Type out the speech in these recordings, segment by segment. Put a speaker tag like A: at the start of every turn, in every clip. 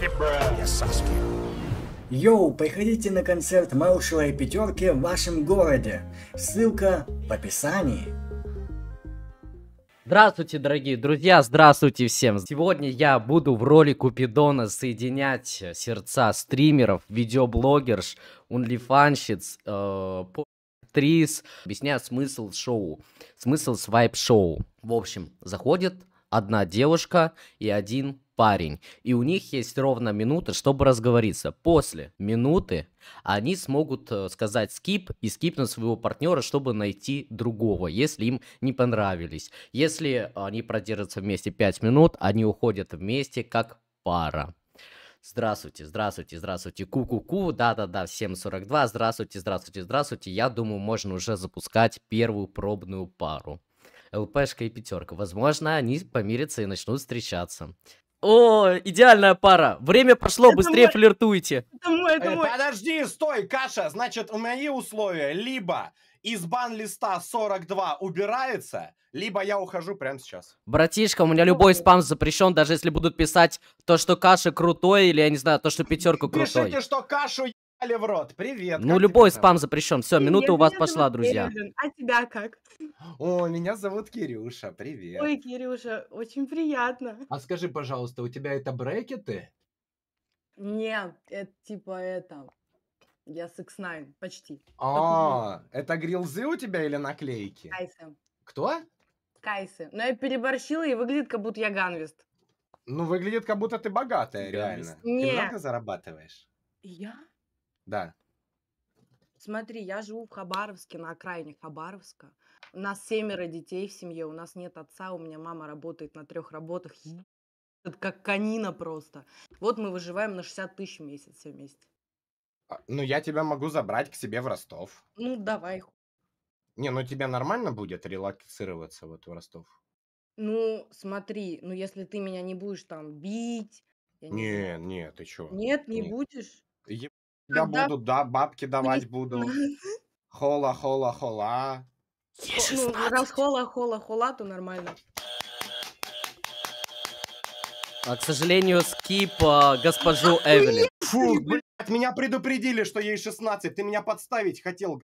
A: Я Саски. Йоу, приходите на концерт и Пятерки в вашем городе. Ссылка в описании.
B: Здравствуйте, дорогие друзья, здравствуйте всем. Сегодня я буду в роли Купидона соединять сердца стримеров, видеоблогерш, унлифанщиц, э, актрис, объяснять смысл шоу, смысл свайп-шоу. В общем, заходит одна девушка и один парень. И у них есть ровно минута, чтобы разговориться. После минуты они смогут э, сказать скип и скипнуть своего партнера, чтобы найти другого, если им не понравились. Если они продержатся вместе 5 минут, они уходят вместе как пара. Здравствуйте, здравствуйте, здравствуйте, ку-ку-ку, да-да-да, всем 7.42, здравствуйте, здравствуйте, здравствуйте. Я думаю, можно уже запускать первую пробную пару. ЛПшка и пятерка. Возможно, они помирятся и начнут встречаться. О, идеальная пара. Время пошло, это быстрее мой... флиртуйте.
A: Это мой, это э, мой. Подожди, стой, Каша. Значит, у меня условия. Либо из бан-листа 42 убирается, либо я ухожу прямо сейчас.
B: Братишка, у меня любой ну, спам запрещен, даже если будут писать то, что Каша крутой, или, я не знаю, то, что пятерку крутой. Пишите,
A: что Кашу Али в рот, привет. Ну,
B: любой спам зовут? запрещен. Все, минута у вас пошла, друзья.
A: А тебя как? О, меня зовут Кирюша, привет. Ой,
C: Кирюша, очень приятно.
A: А скажи, пожалуйста, у тебя это брекеты?
C: Нет, это типа это. Я с X9, почти.
A: А, это грилзы у тебя или наклейки? Кайсы. Кто?
C: Кайсы. Но я переборщила и выглядит, как будто я ганвест.
A: Ну, выглядит, как будто ты богатая, реально. Нет. Ты много зарабатываешь? Я? Да.
C: Смотри, я живу в Хабаровске, на окраине Хабаровска. У нас семеро детей в семье, у нас нет отца, у меня мама работает на трех работах. Это как канина просто. Вот мы выживаем на 60 тысяч в месяц все вместе.
A: А, ну, я тебя могу забрать к себе в Ростов.
C: Ну, давай.
A: Не, ну тебе нормально будет релаксироваться вот в Ростов?
C: Ну, смотри, ну если ты меня не будешь там бить...
B: Не,
A: не, не, ты чё?
C: Нет, не, не. будешь?
A: Я я буду, да, бабки давать буду. Хола, хола, хола.
C: Ну, ну, раз хола, хола, хола, то нормально.
B: А, к сожалению, скип а, госпожу Эвелин. Фу,
A: блядь, меня предупредили, что ей 16. Ты меня подставить хотел,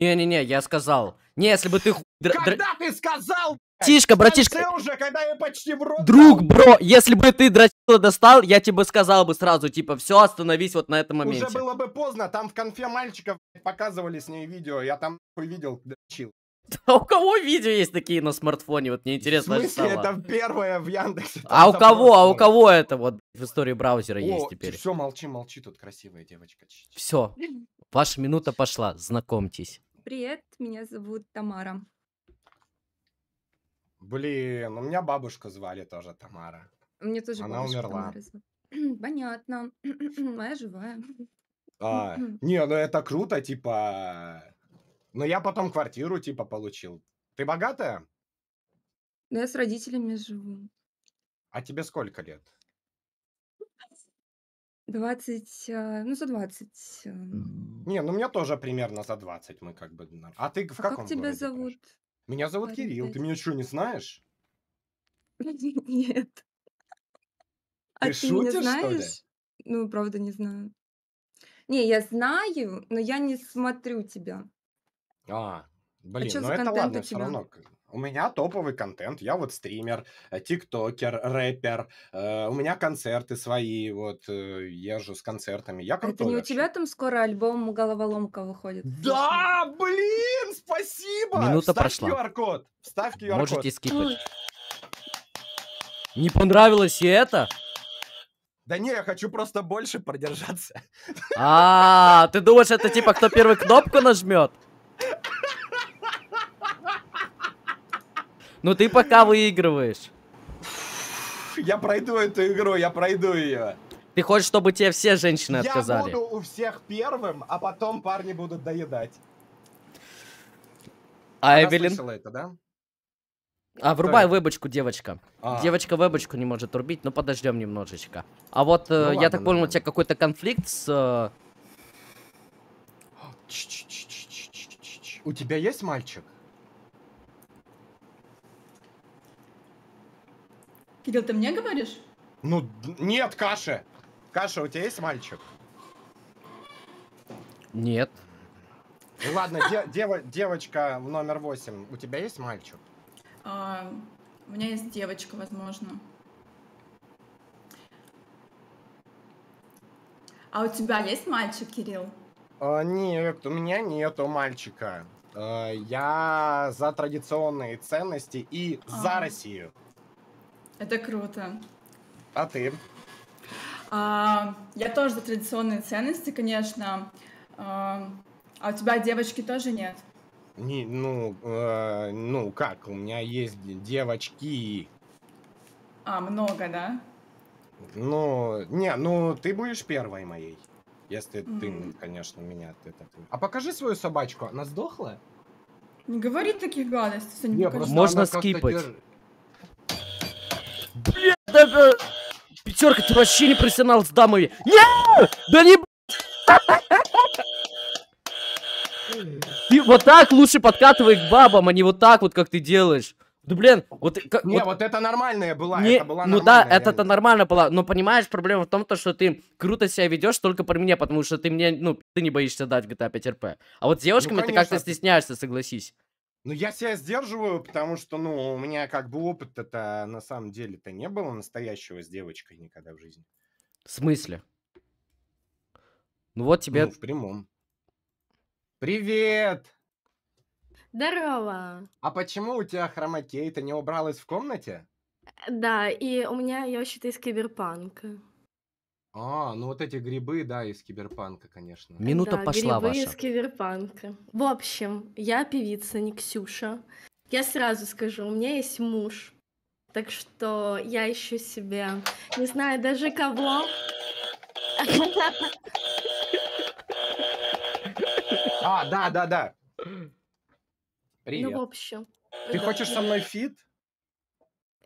B: не-не-не, я сказал. Не, если бы ты... Когда
A: ты сказал,
B: Тишка, братишка.
A: уже, когда я почти в
B: рот Друг, бро, если бы ты дрочила достал, я тебе сказал бы сразу, типа, все, остановись вот на этом моменте. Уже
A: было бы поздно, там в конфе мальчиков показывали с ней видео, я там видел, дрочил.
B: А у кого видео есть такие на смартфоне? Вот мне интересно. В смысле, это первое в Яндексе. А у кого? А у кого это вот в истории браузера О, есть теперь? Все,
A: молчи, молчи, тут красивая девочка.
B: Все, ваша минута пошла, знакомьтесь.
C: Привет, меня зовут Тамара.
A: Блин, у меня бабушка звали тоже Тамара. Мне
C: тоже Она умерла. Понятно. Моя живая.
A: А, не, ну это круто, типа но я потом квартиру типа получил. Ты богатая?
C: Да, я с родителями живу.
A: А тебе сколько лет?
C: 20, э, ну, за 20. Э.
A: Не, ну, меня тоже примерно за 20 мы как бы... А ты в а каком как тебя городе зовут? Живешь? Меня зовут Парень, Кирилл. Ты меня что, не знаешь?
C: Нет. А ты а шутишь, ты меня знаешь? Что ли? Ну, правда, не знаю. Не, я знаю, но я не смотрю тебя.
A: А, а, Блин, а ну это ладно, все равно. У меня топовый контент. Я вот стример, э, тиктокер, рэпер. Э, у меня концерты свои, вот э, езжу с концертами. Я крутой. А это не у
C: тебя там скоро альбом «Головоломка» выходит? Да, блин, спасибо! Минута Вставь прошла. QR-код.
A: Вставь QR-код. Можете скипать.
B: Не понравилось и это?
A: Да не, я хочу просто больше продержаться.
B: А, ты думаешь, это типа кто первый кнопку нажмет? Ну ты пока выигрываешь. Я пройду эту игру, я пройду ее. Ты хочешь, чтобы тебе все женщины отказали? Я
A: буду у всех первым, а потом парни будут доедать.
B: А Эвелин? это, да? А врубай вебочку, девочка. А. Девочка вебочку не может рубить, но ну, подождем немножечко. А вот, э, ну, э, ладно, я так понял, у тебя какой-то конфликт с... Э... У тебя есть мальчик?
C: Кирилл, ты мне говоришь?
A: Ну, нет, Каша. Каша, у тебя есть мальчик? Нет. Ну, ладно, де дев девочка номер восемь, у тебя есть мальчик?
D: А, у меня есть девочка, возможно. А у тебя есть мальчик, Кирилл?
A: А, нет, у меня нету мальчика. А, я за традиционные ценности и а. за Россию.
C: Это круто. А ты? А, я тоже за традиционные ценности, конечно. А, а у тебя девочки тоже нет?
A: Не, ну, э, ну как, у меня есть девочки.
C: А, много, да?
A: Ну, не, ну ты будешь первой моей. Если mm. ты, конечно, меня... Ты, А покажи свою собачку, она сдохла?
C: Не говори таких гадостей, не, не Можно скипать. Держ... Блядь, да, Пятерка,
B: ты вообще не профессионал с дамами. Нет! Да не... Ты вот так лучше подкатывай к бабам, а не вот так вот, как ты делаешь. Да блин, вот... Как, не, вот, вот это нормальная
A: была, не, это была Ну да, это-то
B: нормально была, но понимаешь, проблема в том, то, что ты круто себя ведешь только при мне, потому что ты мне, ну, ты не боишься дать GTA 5 RP. А вот с девушками ну, ты как-то стесняешься, согласись.
A: Ну, я себя сдерживаю, потому что, ну, у меня как бы опыта-то на самом деле-то не было настоящего с девочкой никогда в жизни.
B: В смысле? Ну вот тебе... Ну, в прямом. Привет! Здорово! А почему у тебя
A: хромакей-то не убралась в комнате?
B: Э, да, и у меня Йошита из Киберпанка.
A: А, ну вот эти грибы, да, из киберпанка, конечно. Минута да, пошла грибы ваша.
C: из киберпанка. В общем, я певица, не Ксюша. Я сразу скажу, у меня есть муж. Так что я ищу себе, не знаю даже кого.
A: А, да, да, да. Привет. Ну, в
C: общем. Ты да, хочешь я... со мной фит?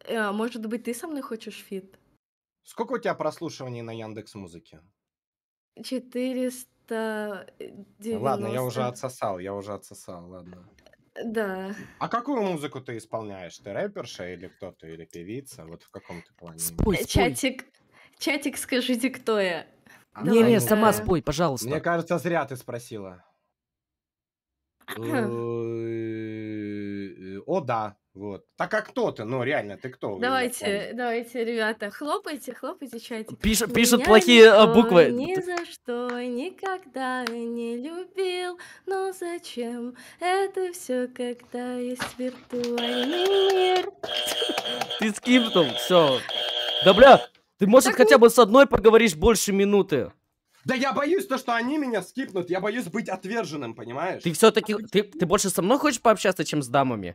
C: Э, может быть, ты со мной хочешь фит? Сколько у
A: тебя прослушиваний на Яндекс Музыке?
C: 490. Э, ладно, я уже
A: отсосал, я уже отсосал, ладно. Э, да. А какую музыку ты исполняешь? Ты рэперша или кто то или певица? Вот в каком ты плане? Спой, э, спой. Чатик,
C: чатик, скажите, кто я. А, не, не, ну, сама спой,
A: пожалуйста. Мне кажется, зря ты спросила. О, да. Вот. Так а кто ты? Ну, реально, ты кто? Давайте, э,
C: давайте, ребята, хлопайте, хлопайте
B: чатик. Пиш, пишут плохие э, никто, буквы. Ни за что никогда не любил, но зачем? Это все когда есть виртуальный мир. Ты скипнул, все. Да бля, ты может так хотя не... бы с одной поговоришь больше минуты. Да я боюсь то, что они меня скипнут, я боюсь быть отверженным, понимаешь? Ты все-таки, а ты, ты больше со мной хочешь пообщаться, чем с дамами?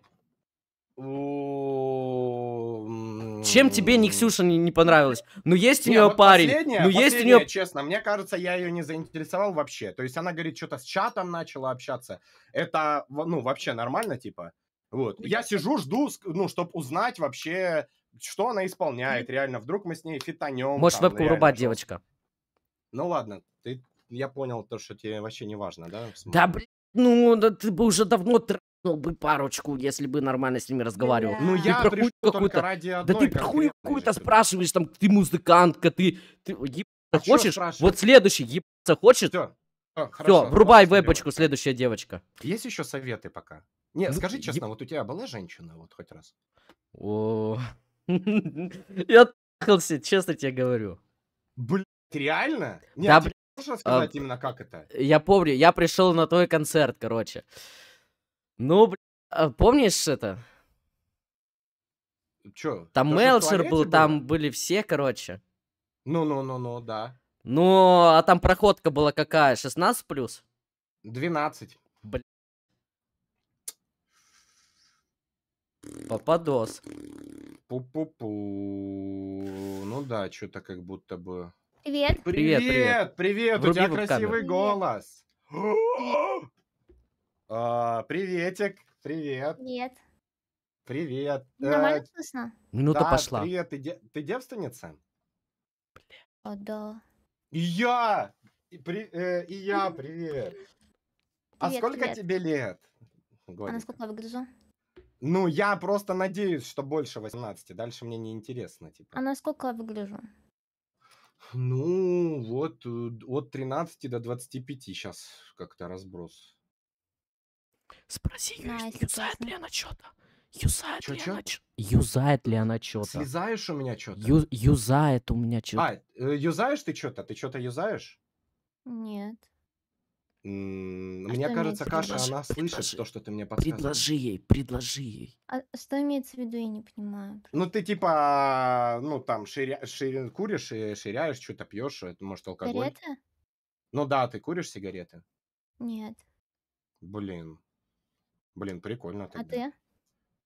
B: Чем тебе Никсюша не, не понравилась? Ну есть у нее вот парень. Ну есть у нее.
A: Честно, мне кажется, я ее не заинтересовал вообще. То есть она говорит, что-то с чатом начала общаться. Это ну вообще нормально типа. Вот. Я сижу, жду, ну, чтобы узнать вообще, что она исполняет. Реально, вдруг мы с ней фитанем. Может, там, вебку рубать, девочка. Ну ладно, ты, я понял то, что тебе вообще не важно,
B: да? Да, блин, ну, да, ты бы уже давно ну, бы парочку, если бы нормально с ними разговаривал. Ну, ты я про пришел какую-то... ради одной Да ты про хуй какую-то спрашиваешь, там, ты музыкантка, ты... ты ебаться а хочешь? Вот следующий, ебаться хочет? Все,
A: Все хорошо, ну, врубай вебочку,
B: следующая девочка. Есть еще советы пока? Не, ну, скажи
A: честно, еб... вот у тебя была женщина вот хоть раз?
B: О, я трахался, честно тебе говорю. Блин,
A: реально? Нет, да, а блядь. Можешь рассказать а, именно как это?
B: Я помню, я пришел на твой концерт, короче. Ну, а помнишь это? Чё? Там Тоже Мелцер был, было? там были все, короче. Ну-ну-ну-ну, да. Ну, а там проходка была какая? 16 плюс? 12. Блин.
A: Попадос. Пу-пу-пу. Ну да, что-то как будто бы... Привет. Привет, привет. Привет, привет. у тебя красивый камеру. голос.
C: Привет.
A: А, приветик, привет. Привет. Привет. Нормально э,
C: слышно? Минута да, пошла.
A: Привет, ты, ты девственница? О, да. И я! И, при... э, и я, привет. привет а сколько привет. тебе лет? Годика. А
C: насколько выгляжу?
A: Ну, я просто надеюсь, что больше 18. Дальше мне не интересно, типа.
C: А насколько я выгляжу?
A: Ну, вот э, от 13 до 25 сейчас как-то разброс.
B: Спроси Знаю, юзает ли она что-то. Юзает
C: чё, ли чё? она что-то.
B: Юзает ли она что-то. Слезаешь у меня что-то? Ю- юзает у меня что-то. А,
A: э, юзаешь ты что-то? Ты что-то юзаешь? Нет. а мне кажется, Каша, она слышит то, что ты мне подсказываешь. Предложи ей, предложи ей.
C: А что имеется в виду, я не понимаю.
A: Ну, ты типа, ну, там, ширя... ширя... куришь и ширяешь, что-то пьешь, может, алкоголь. Сигареты? Ну да, ты куришь сигареты? Нет. Блин, Блин, прикольно А ты?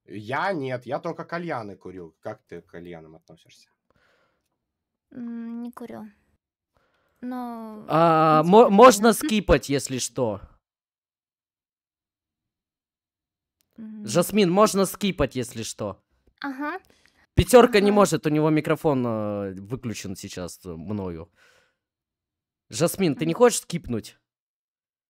A: Я нет, я только кальяны курю. Как ты к кальянам относишься?
C: Не курю. Но...
B: А, мо- можно скипать, если что.
C: М, Жасмин,
B: можно скипать, если что. Ага. Пятерка не может, у него микрофон э, выключен сейчас э, мною. Жасмин, ты не хочешь скипнуть?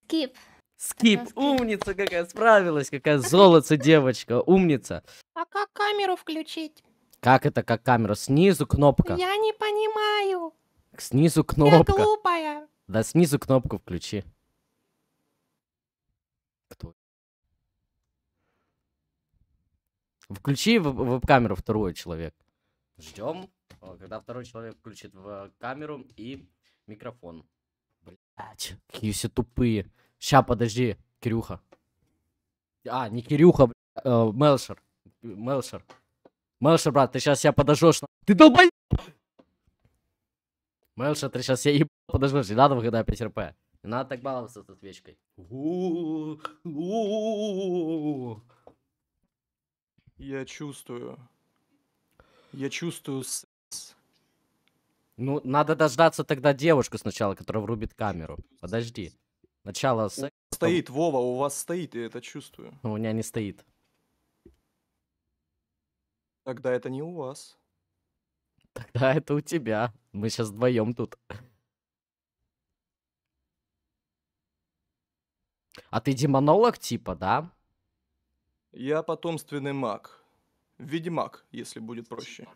B: Скип. Скип, умница какая, справилась, какая золотца девочка, умница.
D: А как камеру включить?
B: Как это, как камера? Снизу кнопка. Я
D: не понимаю.
B: Снизу Я кнопка. глупая. Да снизу кнопку включи. Кто? Включи веб- веб-камеру второй человек. Ждем, э, когда второй человек включит в э, камеру и микрофон. Блять, какие все тупые. Ща, подожди, Кирюха. А, не Кирюха, бля, э, Мелшер. Мелшер. Мелшер, брат, ты сейчас я подожжешь. На... Ты долбай! Мелшер, ты сейчас я еб... подожжешь. Не надо выгадать 5 РП. Не надо так баловаться с свечкой. Я чувствую. Я чувствую с. Ну, надо дождаться тогда девушку сначала, которая врубит камеру. Подожди. Начало секса. Ну, стоит,
D: Вова, у вас стоит, я это чувствую.
B: Ну, у меня не стоит.
D: Тогда это не у вас.
B: Тогда это у тебя. Мы сейчас вдвоем тут. А ты демонолог типа, да?
D: Я потомственный маг. Ведьмак, если будет типа, проще.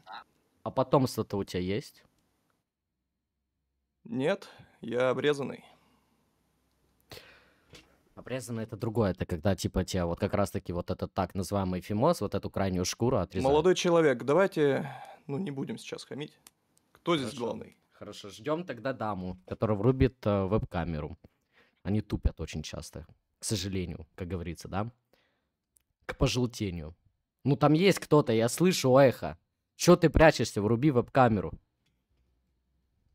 B: А потомство-то у тебя есть?
D: Нет, я обрезанный.
B: Обрезанный это другое, это когда типа тебя вот как раз-таки вот этот так называемый фимоз, вот эту крайнюю шкуру отрезают. Молодой
D: человек, давайте, ну не будем сейчас хамить. Кто здесь главный?
B: Хорошо, ждем тогда даму, которая врубит э, веб-камеру. Они тупят очень часто, к сожалению, как говорится, да? К пожелтению. Ну там есть кто-то, я слышу эхо. Чё ты прячешься, вруби веб-камеру.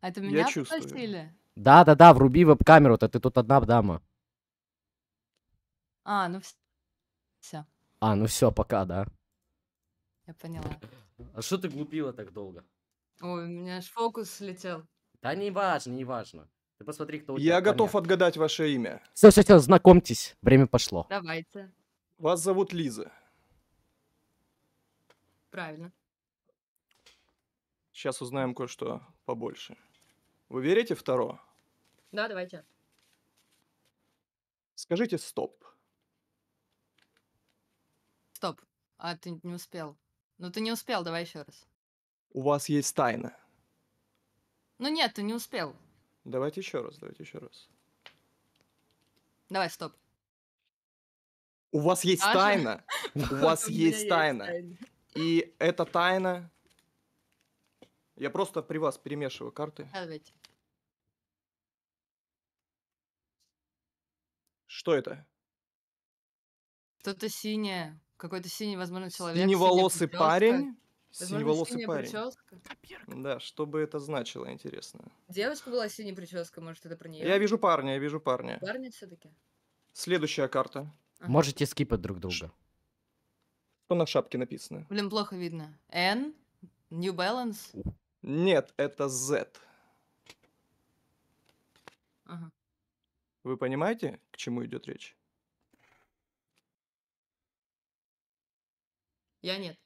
C: Это меня я чувствую.
B: Да-да-да, вруби веб-камеру-то, ты тут одна дама.
C: А, ну все.
B: А, ну все, пока, да? Я поняла. А что ты глупила так долго?
C: Ой, у меня аж фокус слетел.
B: Да не важно, не важно. Ты посмотри, кто у тебя. Я готов
D: Понятно. отгадать ваше имя.
B: Все, все, все, знакомьтесь, время пошло.
C: Давайте.
B: Вас зовут Лиза.
C: Правильно.
D: Сейчас узнаем кое-что побольше. Вы верите второе? Да, давайте. Скажите «стоп»
C: стоп. А, ты не успел. Ну, ты не успел, давай еще раз.
D: У вас есть тайна.
C: Ну нет, ты не успел.
D: Давайте еще раз, давайте еще раз. Давай, стоп. У вас есть Аша? тайна. У вас есть тайна. И эта тайна... Я просто при вас перемешиваю
C: карты. Давайте. Что это? Что-то синее. Какой-то синий, возможно, человек. Синеволосый синяя парень. Возможно, синеволосый парень. Прическа.
D: Да, что бы это значило, интересно.
C: Девочка была синяя прическа, может, это про нее? Я вижу
D: парня, я вижу парня.
C: Парня все-таки.
D: Следующая карта.
B: Ага. Можете скипать друг друга. Ш...
D: Что на шапке написано?
C: Блин, плохо видно. N? New Balance?
D: Нет, это Z. Ага. Вы понимаете, к чему идет речь? Я нет.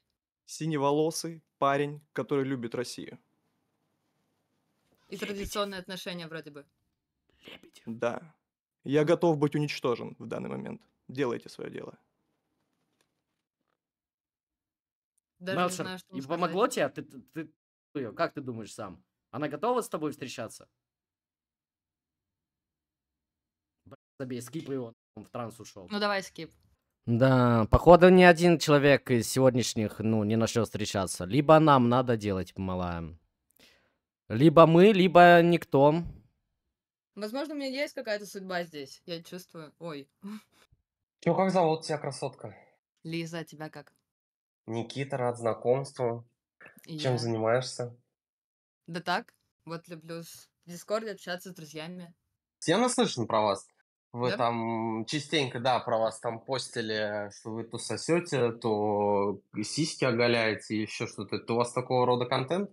D: Синеволосый парень, который любит Россию.
C: И Лебедев. традиционные отношения вроде бы.
D: Лебедев. Да. Я готов быть уничтожен в данный момент. Делайте свое
B: дело.
C: Даже Мелшер, не, знаю, не помогло
B: тебе? А ты, ты, ты, как ты думаешь сам? Она готова с тобой встречаться? Блин, забей, скип его,
C: он в транс ушел. Ну давай скип.
B: Да, походу ни один человек из сегодняшних, ну, не начнет встречаться. Либо нам надо делать, малая. Либо мы, либо никто.
C: Возможно, у меня есть какая-то судьба здесь. Я чувствую. Ой. Чё, как зовут тебя, красотка? Лиза, тебя как?
A: Никита, рад знакомству. И Чем я? занимаешься?
C: Да так, вот люблю в Дискорде общаться с друзьями.
A: Я наслышан про вас. Вы да? там частенько, да, про вас там постили, что вы то сосете, то сиськи оголяете, и еще что-то. Это у вас такого рода контент?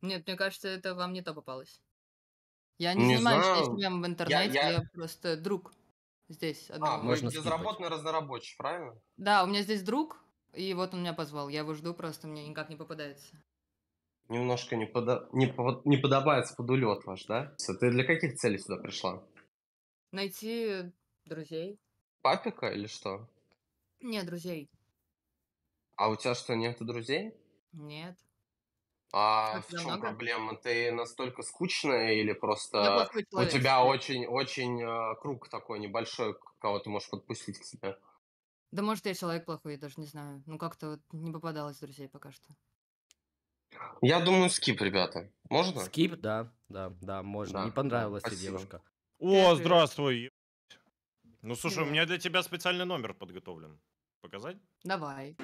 C: Нет, мне кажется, это вам не то попалось. Я не, не занимаюсь знаю. этим в интернете, я, я... я просто друг здесь. А, можно вы безработный скипать. разнорабочий, правильно? Да, у меня здесь друг, и вот он меня позвал. Я его жду, просто мне никак не попадается.
A: Немножко не, подо... не, по... не подобается под улет ваш, да? Ты для каких целей сюда пришла?
C: Найти друзей.
A: Папика или что?
C: Не, друзей.
A: А у тебя что, нету друзей? Нет. А в чем много? проблема? Ты настолько скучная или просто у тебя очень-очень а, круг такой небольшой, кого ты можешь подпустить к себе?
C: Да может, я человек плохой, я даже не знаю. Ну, как-то вот не попадалось друзей пока что.
B: Я думаю, скип, ребята. Можно? Скип, да, да, да, можно. Да, Не понравилась тебе девушка. О, Привет. здравствуй. Ну, слушай, Привет. у меня для тебя специальный номер подготовлен. Показать?
C: Давай.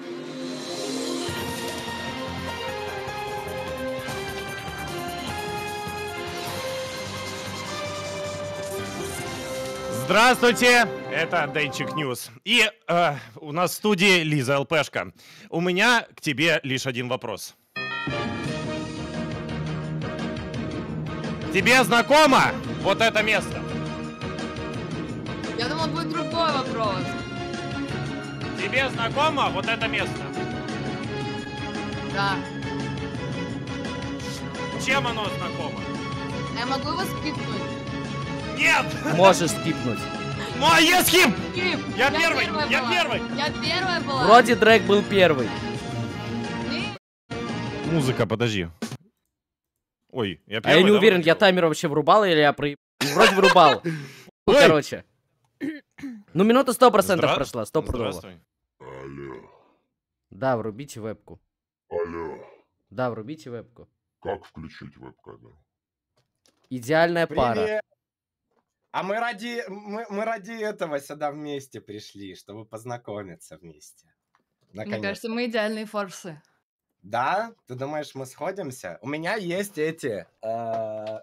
A: Здравствуйте, это Денчик Ньюс. И э, у нас в студии Лиза ЛПшка. У меня к тебе лишь один вопрос. Тебе знакомо вот это место?
C: Тебе знакомо вот это место? Да. Чем оно знакомо? А я могу его скипнуть? Нет! Можешь скипнуть. Ну, а я скип! скип. Я, я первый, я была. первый. Я первая была. Вроде Дрэк
B: был первый. Музыка, подожди. Ой, я первый. А я не да, уверен, я таймер вообще врубал или я про... Вроде врубал. Короче.
C: Ну, минута сто процентов прошла, сто Здравствуй.
B: Алло. Да, врубите вебку. Алло. Да, врубите вебку. Как включить веб-камеру? Идеальная
C: Привет. пара.
A: А мы ради, мы, мы ради этого сюда вместе пришли, чтобы познакомиться вместе. Наконец. Мне кажется,
C: мы идеальные форсы.
A: Да? Ты думаешь, мы сходимся? У меня есть эти... Э,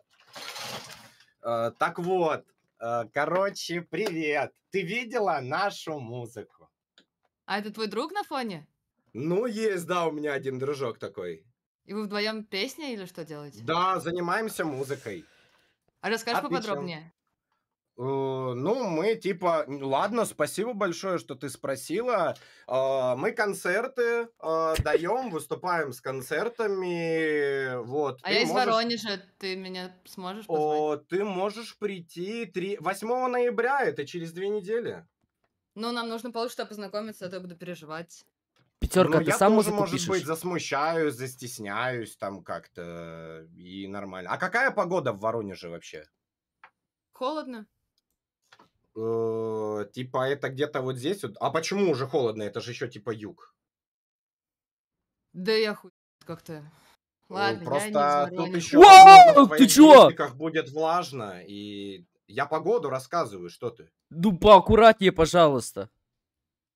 A: э, так вот, э, короче, привет. Ты видела нашу музыку?
C: А это твой друг на фоне?
A: Ну, есть, да, у меня один дружок такой.
C: И вы вдвоем песни или что делаете?
A: Да, занимаемся музыкой. А расскажешь Отлично. поподробнее? Э, ну, мы типа, ладно, спасибо большое, что ты спросила. Э, мы концерты э, даем, выступаем с концертами, вот. А я из можешь...
C: Воронежа, ты меня сможешь позвать?
A: О, ты можешь прийти 3... 8 ноября, это через две
C: недели. Но нам нужно получше познакомиться, а то я буду переживать.
B: Пятерка, ну, ты я
A: сам тоже, музыку может пишешь? быть, засмущаюсь, застесняюсь там как-то э, и нормально. А какая погода в Воронеже вообще? Холодно. Э, типа это где-то вот здесь вот. А почему уже холодно? Это же еще типа юг.
C: Да я хуй как-то. Ну, Ладно, Просто я не тут еще Вау! Ты чего?
A: будет влажно и я погоду рассказываю, что ты.
B: Ну, поаккуратнее, пожалуйста.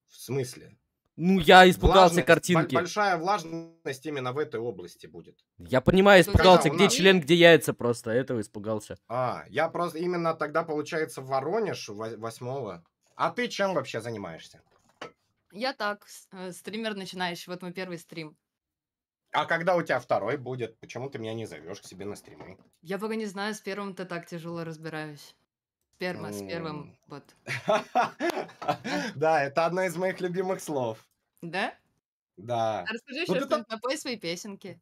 B: В смысле? Ну, я испугался влажность, картинки. Большая
A: влажность именно в этой области будет. Я понимаю, испугался, где нас... член,
B: где яйца просто, этого испугался.
A: А, я просто именно тогда, получается, в Воронеж восьмого. А ты чем вообще занимаешься?
C: Я так, э, стример начинающий, вот мой первый стрим.
A: А когда у тебя второй будет, почему ты меня не зовешь к себе на стримы?
C: Я пока не знаю, с первым ты так тяжело разбираюсь. Сперма, с первым, вот.
A: Да, это одно из моих любимых слов. Да? Да. А расскажи ну, еще
C: что-нибудь, напой свои песенки.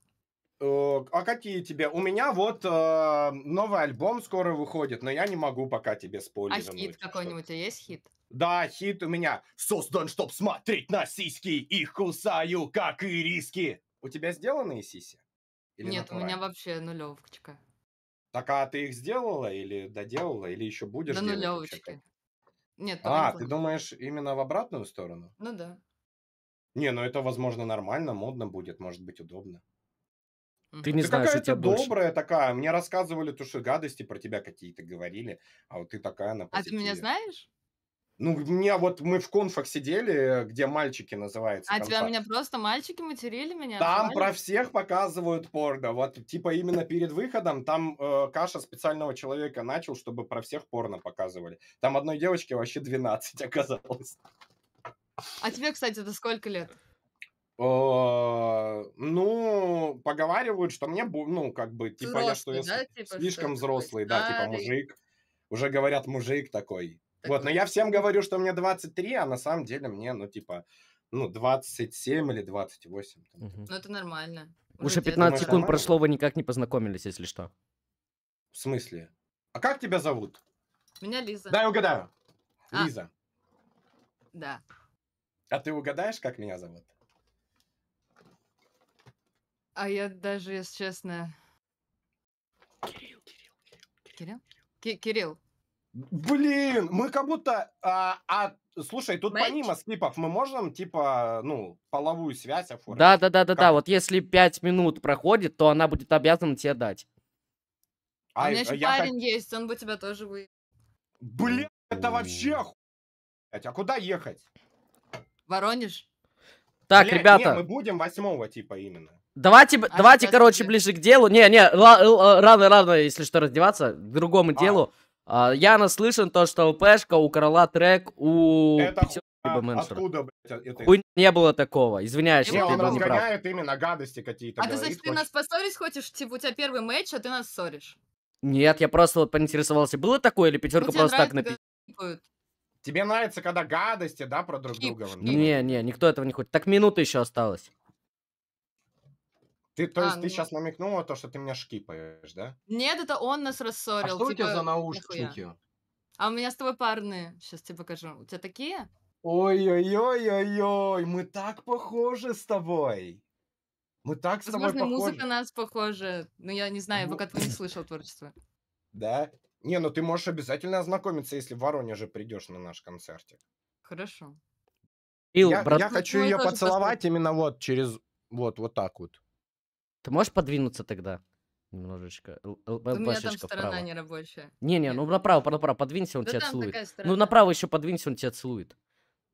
A: А какие тебе? У меня вот а, новый альбом скоро выходит, но я не могу пока тебе спойлерить. А хит
C: какой-нибудь? У тебя есть хит?
A: Да, хит у меня. Создан, чтоб смотреть на сиськи, их кусаю, как и риски. У тебя сделанные сиси? Нет, у меня
C: вообще нулевочка.
A: Так, а ты их сделала или доделала, или еще будешь До делать? вообще нулевочки.
C: Нет, А, ты
A: думаешь именно в обратную сторону? Ну да. Не, ну это, возможно, нормально, модно будет, может быть, удобно. Ты не Ты знаешь, у какая-то тебя больше. добрая такая. Мне рассказывали то, что гадости про тебя какие-то говорили, а вот ты такая на А ты меня знаешь? Ну, мне вот мы в конфах сидели, где мальчики называется. А тебя меня
C: просто мальчики материли меня? Там про
A: всех показывают порно. Вот, типа, именно перед выходом там э, Каша специального человека начал, чтобы про всех порно показывали. Там одной девочке вообще 12 оказалось.
C: А тебе, кстати, это сколько лет?
A: Ну, поговаривают, что мне, ну, как бы, типа, я что я типа, слишком взрослый, да, типа, мужик. Уже говорят, мужик такой. Так. Вот, но я всем говорю, что мне 23, а на самом деле мне, ну, типа, ну, 27 или 28.
B: Там, угу. Ну,
C: это нормально. Уже, Уже
B: 15 секунд нормально? прошло, вы никак не познакомились, если что. В смысле? А как тебя зовут?
C: Меня Лиза. Дай угадаю. А. Лиза. Да.
A: А ты угадаешь, как меня зовут?
C: А я даже, если честно... Кирилл. Кирилл? Кирилл? Кирилл.
D: Блин, мы как будто...
A: А, а слушай, тут Мэтч? помимо скипов мы можем, типа, ну, половую связь оформить?
B: Да-да-да-да-да, вот если пять минут проходит, то она будет обязана тебе дать. А, У меня еще парень
C: хот... есть, он бы тебя тоже вы... Блин, это вообще оху...
A: А куда ехать? Воронеж. Так, Бля, ребята. Не, мы будем восьмого типа именно.
B: Давайте, а давайте, короче, ближе к делу. Не, не, э, рано, рано, если что, раздеваться, к другому а. делу. А, я наслышан то, что ЛПшка украла трек у Это Пятерки а, Откуда,
A: блядь, это?
B: Хуй не было такого, извиняюсь, не, он разгоняет прав. именно
A: гадости какие-то. А
C: говорит, ты, значит, ты нас поссорить хочешь? Типа, у тебя первый матч, а ты нас ссоришь.
B: Нет, я просто вот поинтересовался, было такое или пятерка ну, просто так напи...
A: Тебе нравится, когда гадости, да, про друг друга? Типа, типа. Не,
B: не, никто этого не хочет. Так минута еще осталось.
A: Ты, то а, есть, ну... ты сейчас намекнула то, что ты меня шкипаешь, да?
C: Нет, это он нас а рассорил. А что типа, у тебя за типа, наушники? А у меня с тобой парные. Сейчас тебе покажу. У тебя такие?
A: Ой-ой-ой-ой-ой, мы так похожи с тобой. Мы так с тобой похожи. Возможно, музыка
C: нас похожа. Но я не знаю, я пока ты не слышал творчество.
A: Да? Не, ну ты можешь обязательно ознакомиться, если в Воронеже придешь на наш концертик. Хорошо. Ил, я, брат... я хочу ее поцеловать
B: посмотреть. именно вот через... Вот, вот так вот. Ты можешь подвинуться тогда? Немножечко. Л- л- У меня там сторона вправо. нерабочая. Не-не, ну направо, направо, подвинься, он Да тебя целует. Ну направо еще подвинься, он тебя целует.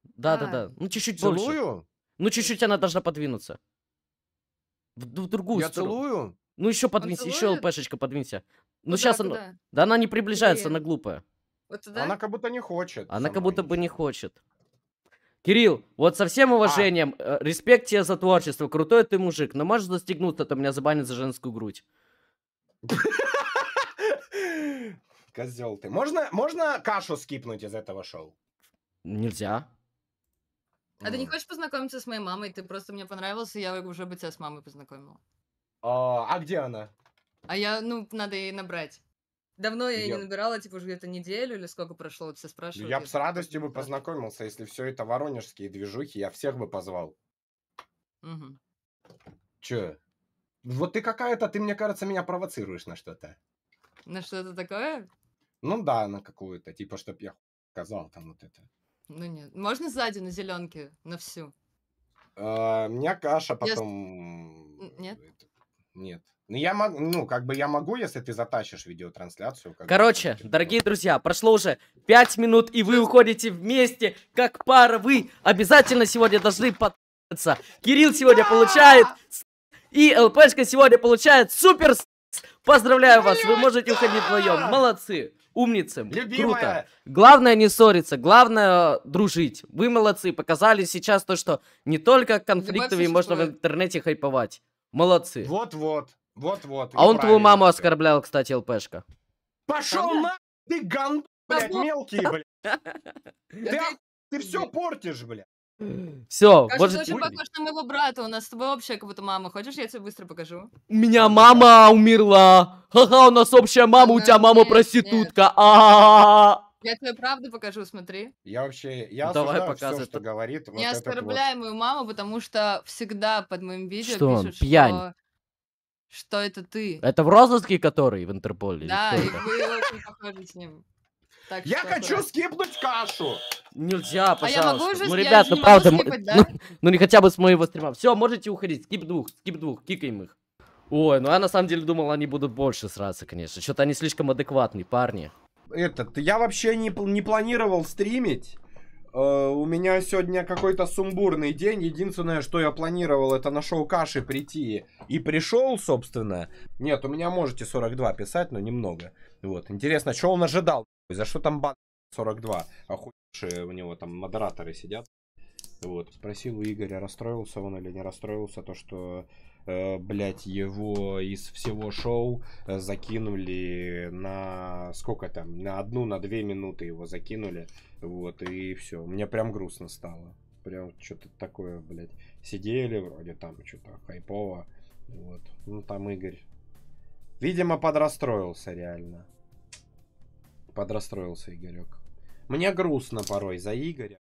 B: А. Да-да-да. Ну чуть-чуть больше. Целую? Ну чуть-чуть она должна подвинуться. В, ду- в другую Я сторону. целую? Ну еще подвинься, еще целует? ЛПшечка подвинься. Ну Куда, сейчас она... Да она не приближается, Где? она глупая. Вот Она как будто не хочет. Она как мной. будто бы не хочет. Кирилл, вот со всем а. уважением, а. респект тебе за творчество, крутой ты мужик, но можешь застегнуться, а то меня забанят за женскую грудь.
A: Козел ты. Можно, можно кашу скипнуть из этого шоу? Нельзя.
C: А ты не хочешь познакомиться с моей мамой? Ты просто мне понравился, я уже бы тебя с мамой познакомила.
A: А, а где она?
C: А я, ну, надо ей набрать. Давно я, я... не набирала, типа, уже где-то неделю или сколько прошло, вот все спрашивают. Я ну бы с радостью
A: бы познакомился, если все это воронежские движухи, я всех бы позвал. Угу. Че? Вот ты какая-то, ты, мне кажется, меня провоцируешь на что-то.
C: На что-то такое?
A: Ну да, на какую-то, типа, чтоб я сказал там вот это.
C: Ну нет, можно сзади на зеленке, на всю?
A: Э, а, меня каша
B: потом...
C: Нет?
A: Нет. Ну, я могу, ну, как бы я могу, если ты затащишь видеотрансляцию.
B: Короче, бы. Типа, дорогие друзья, прошло уже 5 минут, и вы уходите вместе, как пара. Вы обязательно сегодня должны подписаться. Кирилл сегодня получает... И ЛПшка сегодня получает супер... Поздравляю вас, вы можете уходить вдвоем. Молодцы. Умницы, Любимая. круто. Главное не ссориться, главное э, дружить. Вы молодцы, показали сейчас то, что не только конфликтами можно в интернете хайповать. Молодцы. Вот-вот.
A: Вот-вот. А он твою
B: маму оскорблял, кстати, ЛПшка.
A: Пошел на ты ган, блядь, мелкий, блядь. Ты, все портишь, блядь.
B: Все, Кажется, больше... очень
C: похож на моего брата. У нас с тобой общая как будто мама. Хочешь, я тебе быстро покажу?
B: У меня мама умерла. Ха-ха, у нас общая мама, у тебя мама проститутка. а
C: Я тебе правду покажу, смотри.
B: Я вообще, я Давай показывай. Все, что говорит. Не вот оскорбляй
C: мою маму, потому что всегда под моим видео что пишут, пьянь? что что это ты? Это в розыске
B: который в Интерполе? Да, и вы
C: очень похожи с ним. Так Я хочу это? скипнуть
B: кашу! Нельзя, пожалуйста. А я могу ну, ребят, ну правда, скипать, да? ну, ну не хотя бы с моего стрима. Все, можете уходить. Скип двух, скип двух, кикаем их. Ой, ну я на самом деле думал, они будут больше сраться, конечно. Что-то они слишком адекватные, парни. Этот, я вообще не, не планировал стримить.
A: Э, у меня сегодня какой-то сумбурный день. Единственное, что я планировал, это на шоу каши прийти. И пришел, собственно. Нет, у меня можете 42 писать, но немного. Вот. Интересно, что он ожидал? За что там бан 42? Охуевшие у него там модераторы сидят. Вот. Спросил у Игоря, расстроился он или не расстроился, то, что Э, Блять его из всего шоу э, закинули на сколько там, на одну, на две минуты его закинули, вот, и все. Мне прям грустно стало. Прям что-то такое, блядь. Сидели вроде там что-то хайпово, вот. Ну, там Игорь. Видимо, подрастроился реально. Подрастроился Игорек. Мне грустно порой за Игоря.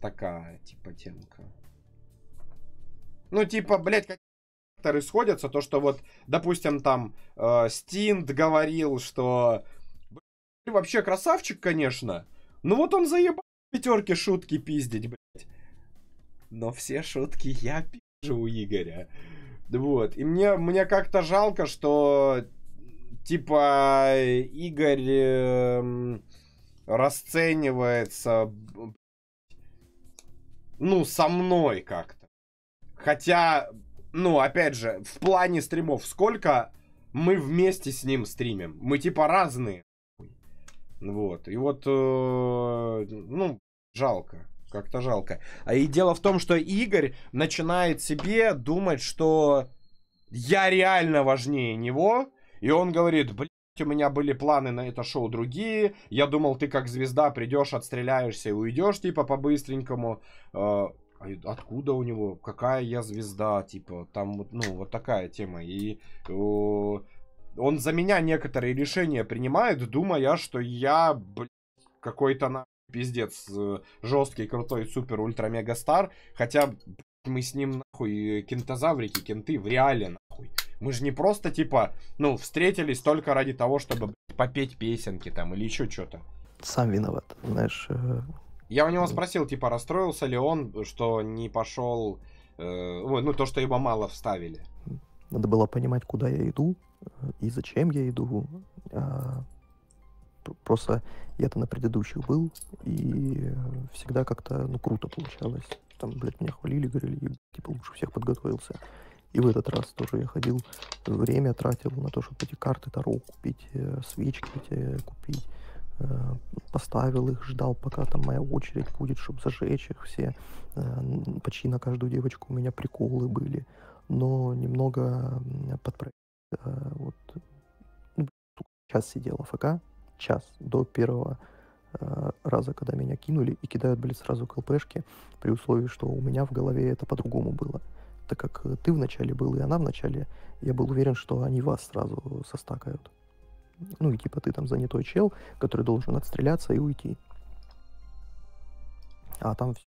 A: Такая, типа, темка. Ну, типа, блядь, как факторы сходятся, то, что вот, допустим, там э, Стинд говорил, что вообще красавчик, конечно, ну вот он заебал пятерки шутки пиздить, блядь. Но все шутки я пизжу у Игоря. Вот, и мне, мне как-то жалко, что, типа, Игорь э, расценивается, ну, со мной как-то. Хотя, ну, опять же, в плане стримов, сколько мы вместе с ним стримим? Мы типа разные. Вот. И вот, э, ну, жалко. Как-то жалко. А и дело в том, что Игорь начинает себе думать, что я реально важнее него. И он говорит, блин, у меня были планы на это шоу другие. Я думал, ты как звезда придешь, отстреляешься и уйдешь, типа, по-быстренькому. Э, а откуда у него, какая я звезда, типа, там вот, ну, вот такая тема. И о, он за меня некоторые решения принимает, думая, что я, какой-то на пиздец э, жесткий, крутой, супер, ультра, мега стар, хотя мы с ним нахуй кентозаврики, кенты в реале нахуй. Мы же не просто типа, ну, встретились только ради того, чтобы попеть песенки там или еще что-то.
E: Сам виноват, знаешь, э,
A: я у него спросил, типа, расстроился ли он, что не пошел... Э, ну, то, что его мало вставили.
E: Надо было понимать, куда я иду э, и зачем я иду. А, просто я-то на предыдущих был, и всегда как-то, ну, круто получалось. Там, блядь, меня хвалили, говорили, типа, лучше всех подготовился. И в этот раз тоже я ходил, время тратил на то, чтобы эти карты Таро купить, э, свечки эти купить. Э, поставил их, ждал, пока там моя очередь будет, чтобы зажечь их все. Э, почти на каждую девочку у меня приколы были, но немного подправил. Э, вот ну, час сидел, ФК, час до первого раза, когда меня кинули и кидают, блин, сразу к ЛПшке, при условии, что у меня в голове это по-другому было. Так как ты вначале был и она вначале, я был уверен, что они вас сразу состакают. Ну и типа ты там занятой чел, который должен отстреляться и уйти. А там все.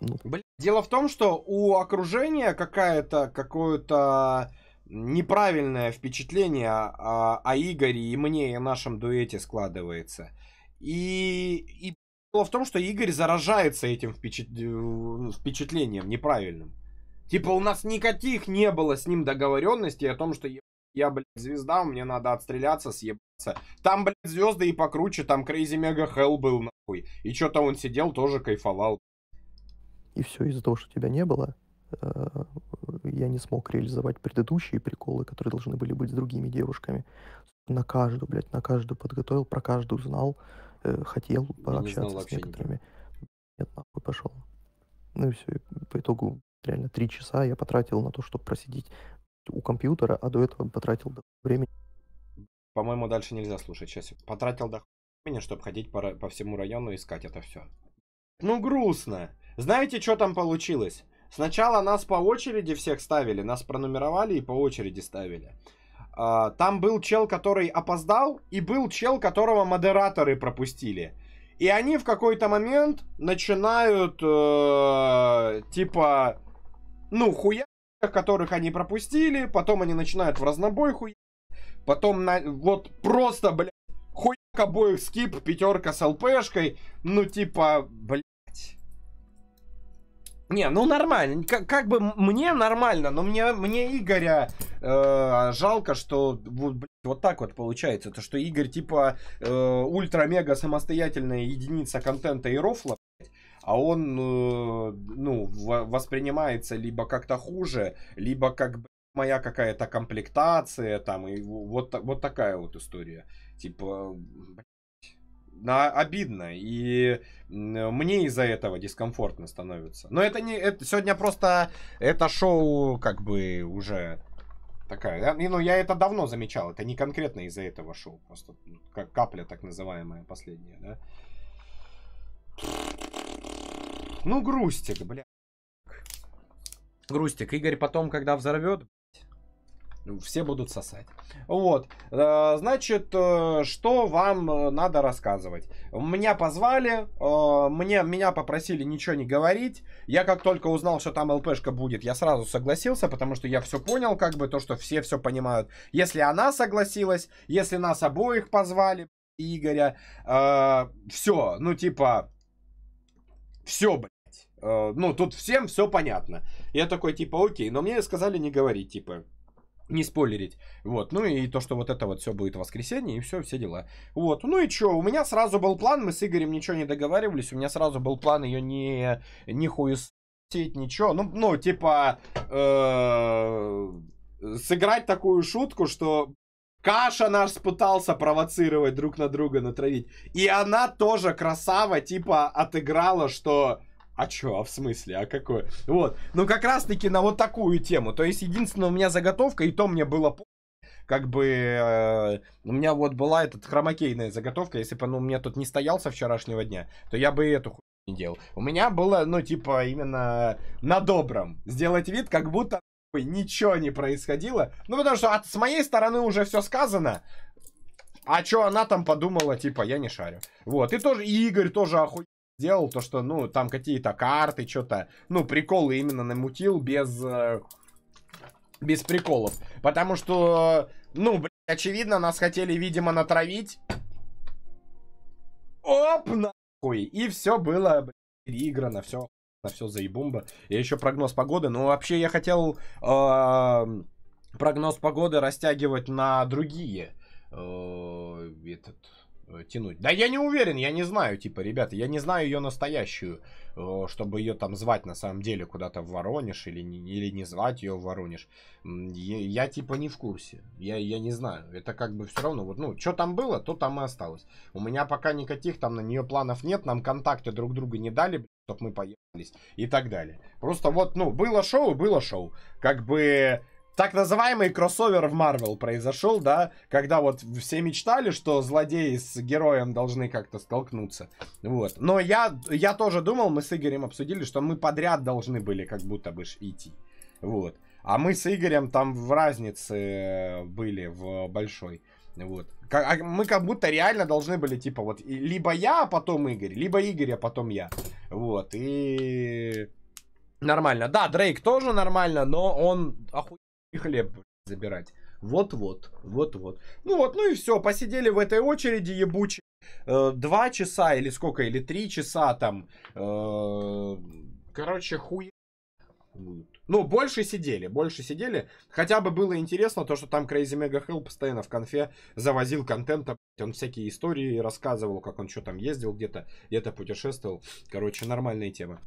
E: Ну.
A: Дело в том, что у окружения какая-то, какое-то неправильное впечатление о, о Игоре и мне, и нашем дуэте складывается. И, и дело в том, что Игорь заражается этим впечат... Э, ну, впечатлением неправильным. Типа у нас никаких не было с ним договоренностей о том, что я, блядь, звезда, мне надо отстреляться, съебаться. Там, блядь, звезды и покруче, там Крейзи Мега Хелл был, нахуй. И что-то он сидел, тоже кайфовал.
E: И все из-за того, что тебя не было, э, я не смог реализовать предыдущие приколы, которые должны были быть с другими девушками. На каждую, блядь, на каждую подготовил, про каждую э, знал, хотел пообщаться знал с некоторыми. Ничего. Нет, нахуй пошел. Ну и все, и по итогу реально три часа я потратил на то, чтобы просидеть у компьютера, а до этого он потратил время.
A: По-моему, дальше нельзя слушать. Сейчас потратил до времени, чтобы ходить по, по всему району искать это все. Ну, грустно. Знаете, что там получилось? Сначала нас по очереди всех ставили, нас пронумеровали и по очереди ставили. А, там был чел, который опоздал, и был чел, которого модераторы пропустили. И они в какой-то момент начинают, э, типа, ну, хуя которых они пропустили, потом они начинают в разнобой хуй, потом на... вот просто, блядь, хуй обоих скип, пятерка с ЛПшкой, ну типа, блядь. Не, ну нормально, как, как бы мне нормально, но мне, мне Игоря э, жалко, что вот, блядь, вот так вот получается, то что Игорь типа э, ультра-мега самостоятельная единица контента и рофла, а он, э, ну, воспринимается либо как-то хуже, либо как моя какая-то комплектация, там, и вот, вот такая вот история. Типа, на обидно и мне из-за этого дискомфортно становится. Но это не это сегодня просто это шоу как бы уже такая. И Ну я это давно замечал, это не конкретно из-за этого шоу, просто ну, как капля так называемая последняя, да. Ну, грустик, бля. Грустик. Игорь потом, когда взорвет, ну, все будут сосать. Вот. Э, значит, э, что вам э, надо рассказывать? Меня позвали, мне, меня попросили ничего не говорить. Я как только узнал, что там ЛПшка будет, я сразу согласился, потому что я все понял, как бы то, что все все понимают. Если она согласилась, если нас обоих позвали, Игоря, э, все, ну типа, все, блядь. Э, ну, тут всем все понятно. Я такой, типа, окей, но мне сказали не говорить, типа, не спойлерить. Вот, ну и то, что вот это вот все будет в воскресенье, и все, все дела. Вот, ну и что, у меня сразу был план, мы с Игорем ничего не договаривались, у меня сразу был план ее не, не хуесеть, ничего. Ну, ну типа, э, сыграть такую шутку, что Каша наш пытался провоцировать друг на друга натравить. И она тоже красава, типа, отыграла, что а чё, а в смысле, а какой? Вот, ну как раз-таки на вот такую тему. То есть, единственное, у меня заготовка, и то мне было как бы э, у меня вот была эта хромакейная заготовка, если бы ну, у меня тут не стоял со вчерашнего дня, то я бы и эту хуйню не делал. У меня было, ну, типа, именно на добром. Сделать вид, как будто ничего не происходило. Ну, потому что от, с моей стороны уже все сказано. А что она там подумала, типа, я не шарю. Вот, и тоже, и Игорь тоже охуел сделал, то что, ну, там какие-то карты, что-то, ну, приколы именно намутил без, э, без приколов. Потому что, ну, блядь, очевидно, нас хотели, видимо, натравить. Оп, нахуй. И все было, блядь, переиграно, все, на все заебумба. Я еще прогноз погоды, но вообще я хотел э, прогноз погоды растягивать на другие. Э, этот Э, тянуть. Да я не уверен, я не знаю, типа, ребята, я не знаю ее настоящую, э, чтобы ее там звать на самом деле куда-то в Воронеж или, не или не звать ее в Воронеж. Я, я типа не в курсе, я, я не знаю. Это как бы все равно, вот, ну, что там было, то там и осталось. У меня пока никаких там на нее планов нет, нам контакты друг друга не дали, чтобы мы поехались и так далее. Просто вот, ну, было шоу, было шоу. Как бы так называемый кроссовер в Марвел произошел, да, когда вот все мечтали, что злодеи с героем должны как-то столкнуться, вот. Но я, я тоже думал, мы с Игорем обсудили, что мы подряд должны были как будто бы идти, вот. А мы с Игорем там в разнице э, были в большой, вот. А мы как будто реально должны были, типа, вот, либо я, а потом Игорь, либо Игорь, а потом я, вот, и... Нормально. Да, Дрейк тоже нормально, но он и хлеб забирать. Вот-вот, вот-вот. Ну вот, ну и все, посидели в этой очереди ебучей. Э, два часа или сколько, или три часа там. Э, Короче, хуй. Ну, больше сидели, больше сидели. Хотя бы было интересно то, что там Crazy Mega Hill постоянно в конфе завозил контента. Он всякие истории рассказывал, как он что там ездил где-то, где-то путешествовал. Короче, нормальные темы.